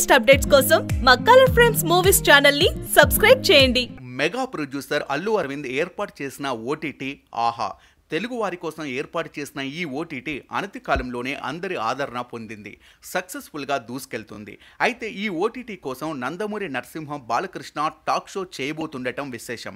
latest updates కోసం మా colour frames movies channel ని సబ్స్క్రైబ్ చేయండి మెగా ప్రొడ్యూసర్ అల్లు అరవింద్ ఏర్పాటు చేసిన ఓటీటీ ఆహా తెలుగు వారి కోసం ఏర్పాటు చేసిన ఈ ఓటీటీ అనతి కాలంలోనే అందరి ఆదరణ పొందింది సక్సెస్ఫుల్గా దూసుకెళ్తుంది అయితే ఈ ఓటీటీ కోసం నందమూరి నరసింహం బాలకృష్ణ టాక్ షో చేయబోతుండటం విశేషం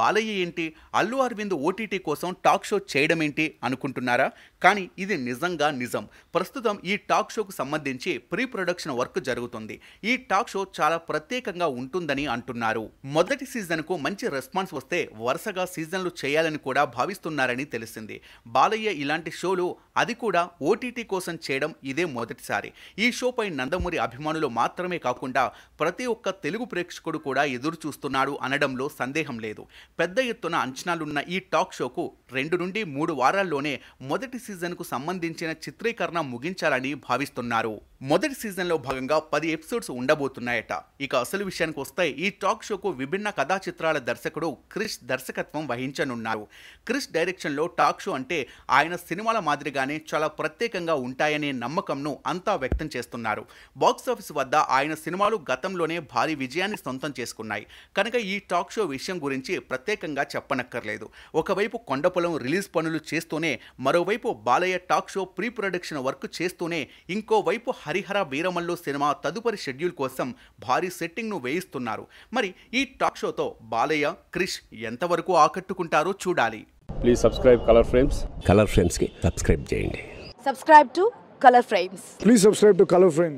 బాలయ్య ఏంటి అల్లు అరవింద్ ఓటీటీ కోసం టాక్ షో చేయడం ఏంటి అనుకుంటున్నారా కానీ ఇది నిజంగా నిజం ప్రస్తుతం ఈ టాక్ షోకు సంబంధించి ప్రీ ప్రొడక్షన్ వర్క్ జరుగుతుంది ఈ టాక్ షో చాలా ప్రత్యేకంగా ఉంటుందని అంటున్నారు మొదటి సీజన్కు మంచి రెస్పాన్స్ వస్తే వరుసగా సీజన్లు చేయాలని కూడా భావిస్తున్నారని తెలిసింది బాలయ్య ఇలాంటి షోలు అది కూడా ఓటీటీ కోసం చేయడం ఇదే మొదటిసారి ఈ షోపై నందమూరి అభిమానులు మాత్రమే కాకుండా ప్రతి ఒక్క తెలుగు ప్రేక్షకుడు కూడా ఎదురు చూస్తున్నాడు అనడంలో సందేహం లేదు పెద్ద ఎత్తున అంచనాలున్న ఈ టాక్ షోకు రెండు నుండి మూడు వారాల్లోనే మొదటి సీజన్కు సంబంధించిన చిత్రీకరణ ముగించాలని భావిస్తున్నారు మొదటి సీజన్లో భాగంగా పది ఎపిసోడ్స్ ఉండబోతున్నాయట ఇక అసలు విషయానికి వస్తే ఈ టాక్ షోకు విభిన్న కథా చిత్రాల దర్శకుడు క్రిష్ దర్శకత్వం వహించనున్నారు క్రిష్ డైరెక్షన్లో టాక్ షో అంటే ఆయన సినిమాల మాదిరిగానే చాలా ప్రత్యేకంగా ఉంటాయనే నమ్మకంను అంతా వ్యక్తం చేస్తున్నారు బాక్సాఫీస్ వద్ద ఆయన సినిమాలు గతంలోనే భారీ విజయాన్ని సొంతం చేసుకున్నాయి కనుక ఈ టాక్ షో విషయం గురించి ప్రత్యేకంగా చెప్పనక్కర్లేదు ఒకవైపు కొండపొలం రిలీజ్ పనులు చేస్తూనే మరోవైపు Balayya talk show pre production work చేస్తూనే ఇంకోవైపు హరిహర వీరమల్లు సినిమా తదుపరి షెడ్యూల్ కోసం భారీ సెట్టింగ్ను వేయిస్తున్నారు మరి ఈ టాక్ షోతో బాలయ్య క్రిష్ ఎంతవరకు ఆకట్టుకుంటారో చూడాలి please subscribe colour frames colour ఫ్రేమ్స్కి సబ్స్క్రైబ్ చేయండి subscribe to colour frames please subscribe to colour frames